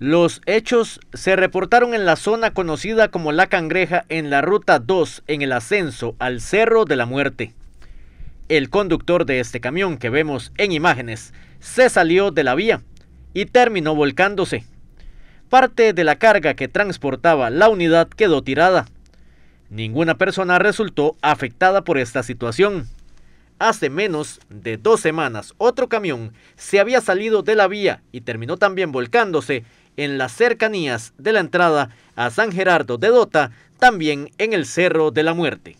Los hechos se reportaron en la zona conocida como La Cangreja en la Ruta 2 en el ascenso al Cerro de la Muerte. El conductor de este camión que vemos en imágenes se salió de la vía y terminó volcándose. Parte de la carga que transportaba la unidad quedó tirada. Ninguna persona resultó afectada por esta situación. Hace menos de dos semanas, otro camión se había salido de la vía y terminó también volcándose en las cercanías de la entrada a San Gerardo de Dota, también en el Cerro de la Muerte.